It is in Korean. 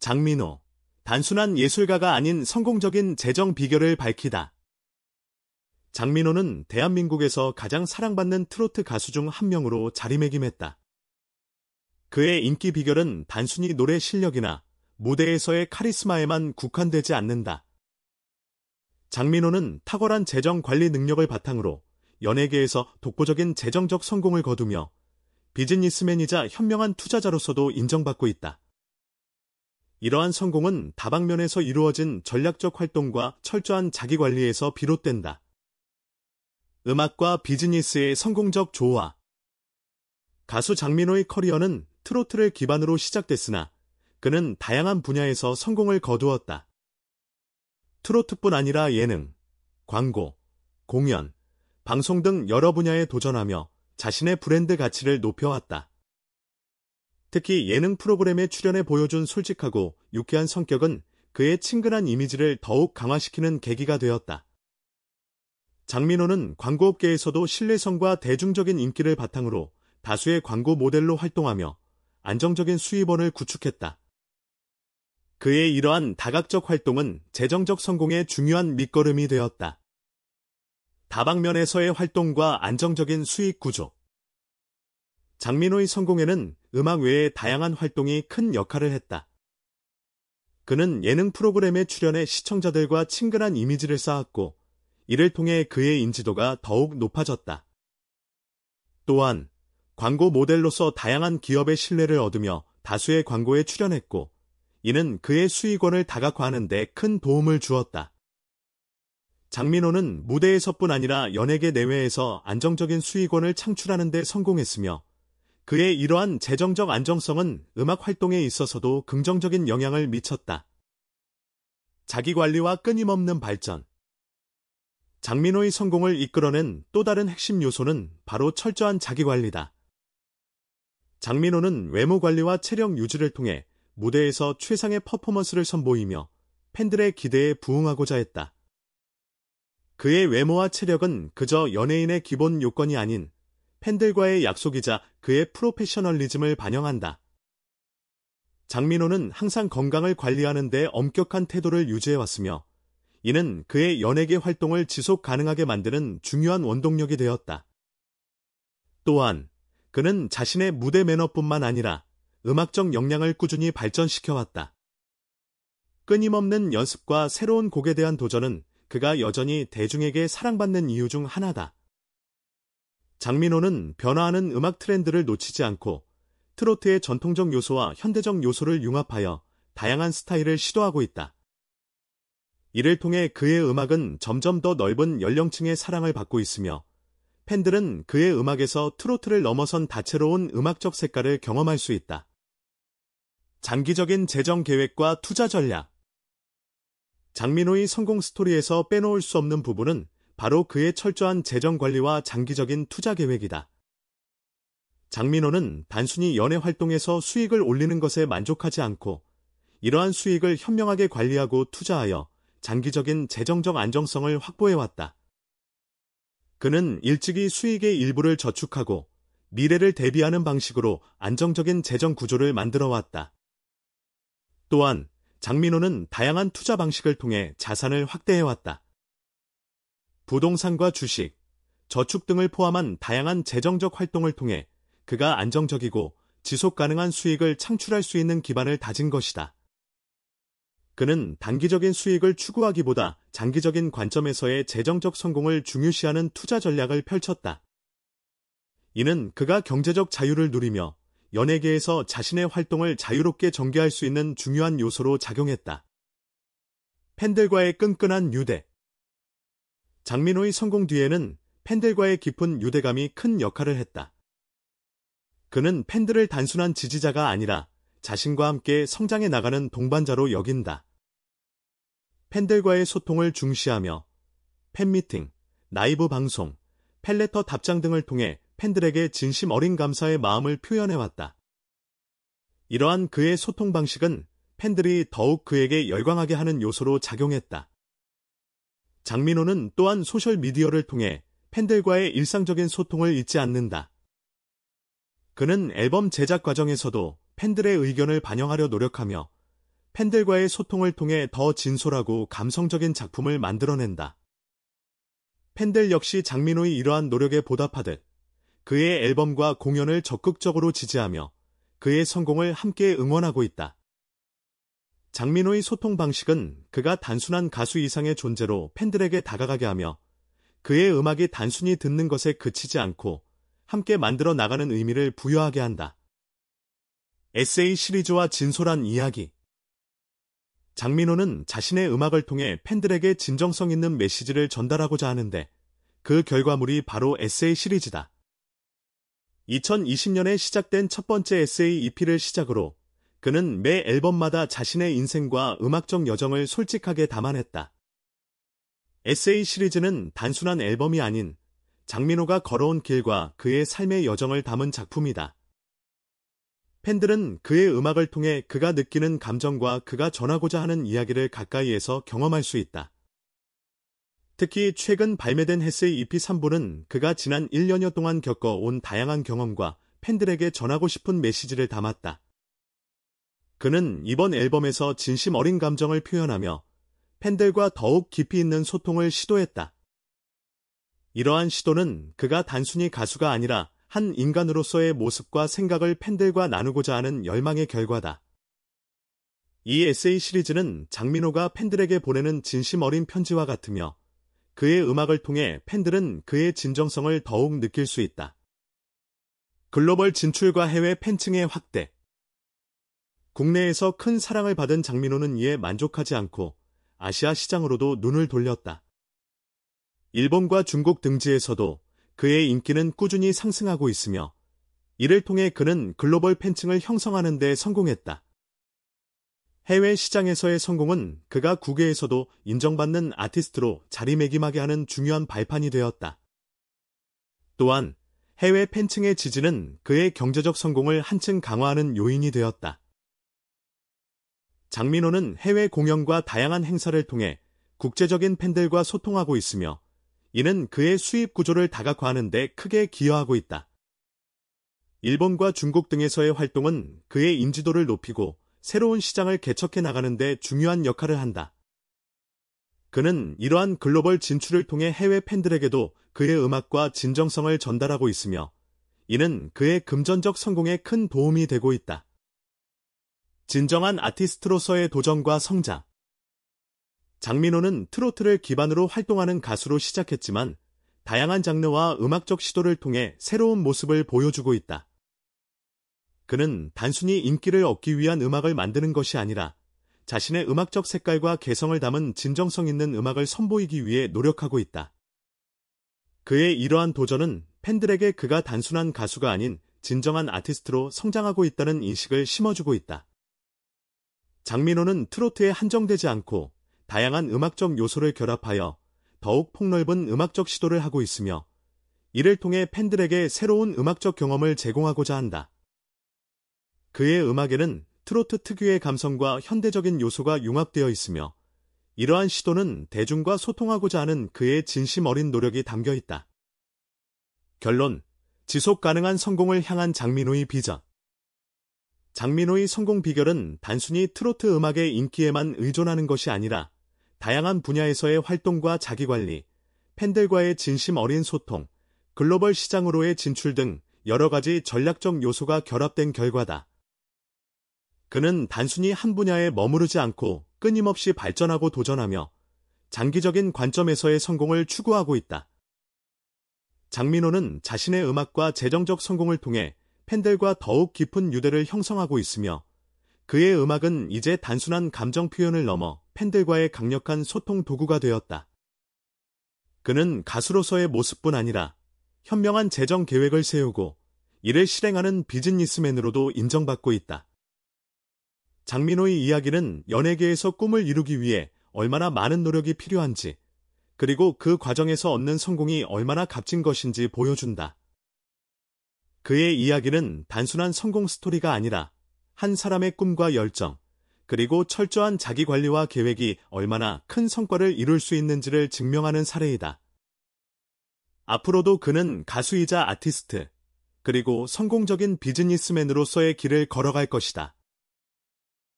장민호, 단순한 예술가가 아닌 성공적인 재정 비결을 밝히다. 장민호는 대한민국에서 가장 사랑받는 트로트 가수 중 한 명으로 자리매김했다. 그의 인기 비결은 단순히 노래 실력이나 무대에서의 카리스마에만 국한되지 않는다. 장민호는 탁월한 재정 관리 능력을 바탕으로 연예계에서 독보적인 재정적 성공을 거두며 비즈니스맨이자 현명한 투자자로서도 인정받고 있다. 이러한 성공은 다방면에서 이루어진 전략적 활동과 철저한 자기관리에서 비롯된다. 음악과 비즈니스의 성공적 조화 가수 장민호의 커리어는 트로트를 기반으로 시작됐으나 그는 다양한 분야에서 성공을 거두었다. 트로트뿐 아니라 예능, 광고, 공연, 방송 등 여러 분야에 도전하며 자신의 브랜드 가치를 높여왔다. 특히 예능 프로그램에 출연해 보여준 솔직하고 유쾌한 성격은 그의 친근한 이미지를 더욱 강화시키는 계기가 되었다. 장민호는 광고업계에서도 신뢰성과 대중적인 인기를 바탕으로 다수의 광고 모델로 활동하며 안정적인 수입원을 구축했다. 그의 이러한 다각적 활동은 재정적 성공의 중요한 밑거름이 되었다. 다방면에서의 활동과 안정적인 수익 구조. 장민호의 성공에는 음악 외에 다양한 활동이 큰 역할을 했다. 그는 예능 프로그램에 출연해 시청자들과 친근한 이미지를 쌓았고 이를 통해 그의 인지도가 더욱 높아졌다. 또한 광고 모델로서 다양한 기업의 신뢰를 얻으며 다수의 광고에 출연했고 이는 그의 수익원을 다각화하는 데 큰 도움을 주었다. 장민호는 무대에서뿐 아니라 연예계 내외에서 안정적인 수익원을 창출하는 데 성공했으며 그의 이러한 재정적 안정성은 음악 활동에 있어서도 긍정적인 영향을 미쳤다. 자기관리와 끊임없는 발전 장민호의 성공을 이끌어낸 또 다른 핵심 요소는 바로 철저한 자기관리다. 장민호는 외모관리와 체력 유지를 통해 무대에서 최상의 퍼포먼스를 선보이며 팬들의 기대에 부응하고자 했다. 그의 외모와 체력은 그저 연예인의 기본 요건이 아닌 팬들과의 약속이자 그의 프로페셔널리즘을 반영한다. 장민호는 항상 건강을 관리하는 데 엄격한 태도를 유지해왔으며 이는 그의 연예계 활동을 지속 가능하게 만드는 중요한 원동력이 되었다. 또한 그는 자신의 무대 매너뿐만 아니라 음악적 역량을 꾸준히 발전시켜왔다. 끊임없는 연습과 새로운 곡에 대한 도전은 그가 여전히 대중에게 사랑받는 이유 중 하나다. 장민호는 변화하는 음악 트렌드를 놓치지 않고 트로트의 전통적 요소와 현대적 요소를 융합하여 다양한 스타일을 시도하고 있다. 이를 통해 그의 음악은 점점 더 넓은 연령층의 사랑을 받고 있으며 팬들은 그의 음악에서 트로트를 넘어선 다채로운 음악적 색깔을 경험할 수 있다. 장기적인 재정 계획과 투자 전략 장민호의 성공 스토리에서 빼놓을 수 없는 부분은 바로 그의 철저한 재정 관리와 장기적인 투자 계획이다. 장민호는 단순히 연애 활동에서 수익을 올리는 것에 만족하지 않고 이러한 수익을 현명하게 관리하고 투자하여 장기적인 재정적 안정성을 확보해왔다. 그는 일찍이 수익의 일부를 저축하고 미래를 대비하는 방식으로 안정적인 재정 구조를 만들어왔다. 또한 장민호는 다양한 투자 방식을 통해 자산을 확대해왔다. 부동산과 주식, 저축 등을 포함한 다양한 재정적 활동을 통해 그가 안정적이고 지속 가능한 수익을 창출할 수 있는 기반을 다진 것이다. 그는 단기적인 수익을 추구하기보다 장기적인 관점에서의 재정적 성공을 중요시하는 투자 전략을 펼쳤다. 이는 그가 경제적 자유를 누리며 연예계에서 자신의 활동을 자유롭게 전개할 수 있는 중요한 요소로 작용했다. 팬들과의 끈끈한 유대, 장민호의 성공 뒤에는 팬들과의 깊은 유대감이 큰 역할을 했다. 그는 팬들을 단순한 지지자가 아니라 자신과 함께 성장해 나가는 동반자로 여긴다. 팬들과의 소통을 중시하며 팬미팅, 라이브 방송, 팬레터 답장 등을 통해 팬들에게 진심 어린 감사의 마음을 표현해왔다. 이러한 그의 소통 방식은 팬들이 더욱 그에게 열광하게 하는 요소로 작용했다. 장민호는 또한 소셜미디어를 통해 팬들과의 일상적인 소통을 잊지 않는다. 그는 앨범 제작 과정에서도 팬들의 의견을 반영하려 노력하며 팬들과의 소통을 통해 더 진솔하고 감성적인 작품을 만들어낸다. 팬들 역시 장민호의 이러한 노력에 보답하듯 그의 앨범과 공연을 적극적으로 지지하며 그의 성공을 함께 응원하고 있다. 장민호의 소통 방식은 그가 단순한 가수 이상의 존재로 팬들에게 다가가게 하며 그의 음악이 단순히 듣는 것에 그치지 않고 함께 만들어 나가는 의미를 부여하게 한다. 에세이 시리즈와 진솔한 이야기 장민호는 자신의 음악을 통해 팬들에게 진정성 있는 메시지를 전달하고자 하는데 그 결과물이 바로 에세이 시리즈다. 2020년에 시작된 첫 번째 에세이 EP를 시작으로 그는 매 앨범마다 자신의 인생과 음악적 여정을 솔직하게 담아냈다. 에세이 시리즈는 단순한 앨범이 아닌 장민호가 걸어온 길과 그의 삶의 여정을 담은 작품이다. 팬들은 그의 음악을 통해 그가 느끼는 감정과 그가 전하고자 하는 이야기를 가까이에서 경험할 수 있다. 특히 최근 발매된 헤세이 EP 3부는 그가 지난 1년여 동안 겪어온 다양한 경험과 팬들에게 전하고 싶은 메시지를 담았다. 그는 이번 앨범에서 진심 어린 감정을 표현하며 팬들과 더욱 깊이 있는 소통을 시도했다. 이러한 시도는 그가 단순히 가수가 아니라 한 인간으로서의 모습과 생각을 팬들과 나누고자 하는 열망의 결과다. 이 에세이 시리즈는 장민호가 팬들에게 보내는 진심 어린 편지와 같으며 그의 음악을 통해 팬들은 그의 진정성을 더욱 느낄 수 있다. 글로벌 진출과 해외 팬층의 확대 국내에서 큰 사랑을 받은 장민호는 이에 만족하지 않고 아시아 시장으로도 눈을 돌렸다. 일본과 중국 등지에서도 그의 인기는 꾸준히 상승하고 있으며 이를 통해 그는 글로벌 팬층을 형성하는 데 성공했다. 해외 시장에서의 성공은 그가 국외에서도 인정받는 아티스트로 자리매김하게 하는 중요한 발판이 되었다. 또한 해외 팬층의 지지는 그의 경제적 성공을 한층 강화하는 요인이 되었다. 장민호는 해외 공연과 다양한 행사를 통해 국제적인 팬들과 소통하고 있으며 이는 그의 수입 구조를 다각화하는 데 크게 기여하고 있다. 일본과 중국 등에서의 활동은 그의 인지도를 높이고 새로운 시장을 개척해 나가는 데 중요한 역할을 한다. 그는 이러한 글로벌 진출을 통해 해외 팬들에게도 그의 음악과 진정성을 전달하고 있으며 이는 그의 금전적 성공에 큰 도움이 되고 있다. 진정한 아티스트로서의 도전과 성장. 장민호는 트로트를 기반으로 활동하는 가수로 시작했지만 다양한 장르와 음악적 시도를 통해 새로운 모습을 보여주고 있다. 그는 단순히 인기를 얻기 위한 음악을 만드는 것이 아니라 자신의 음악적 색깔과 개성을 담은 진정성 있는 음악을 선보이기 위해 노력하고 있다. 그의 이러한 도전은 팬들에게 그가 단순한 가수가 아닌 진정한 아티스트로 성장하고 있다는 인식을 심어주고 있다. 장민호는 트로트에 한정되지 않고 다양한 음악적 요소를 결합하여 더욱 폭넓은 음악적 시도를 하고 있으며 이를 통해 팬들에게 새로운 음악적 경험을 제공하고자 한다. 그의 음악에는 트로트 특유의 감성과 현대적인 요소가 융합되어 있으며 이러한 시도는 대중과 소통하고자 하는 그의 진심 어린 노력이 담겨 있다. 결론 지속 가능한 성공을 향한 장민호의 비전 장민호의 성공 비결은 단순히 트로트 음악의 인기에만 의존하는 것이 아니라 다양한 분야에서의 활동과 자기관리, 팬들과의 진심 어린 소통, 글로벌 시장으로의 진출 등 여러 가지 전략적 요소가 결합된 결과다. 그는 단순히 한 분야에 머무르지 않고 끊임없이 발전하고 도전하며 장기적인 관점에서의 성공을 추구하고 있다. 장민호는 자신의 음악과 재정적 성공을 통해 팬들과 더욱 깊은 유대를 형성하고 있으며 그의 음악은 이제 단순한 감정 표현을 넘어 팬들과의 강력한 소통 도구가 되었다. 그는 가수로서의 모습뿐 아니라 현명한 재정 계획을 세우고 이를 실행하는 비즈니스맨으로도 인정받고 있다. 장민호의 이야기는 연예계에서 꿈을 이루기 위해 얼마나 많은 노력이 필요한지, 그리고 그 과정에서 얻는 성공이 얼마나 값진 것인지 보여준다. 그의 이야기는 단순한 성공 스토리가 아니라 한 사람의 꿈과 열정, 그리고 철저한 자기 관리와 계획이 얼마나 큰 성과를 이룰 수 있는지를 증명하는 사례이다. 앞으로도 그는 가수이자 아티스트, 그리고 성공적인 비즈니스맨으로서의 길을 걸어갈 것이다.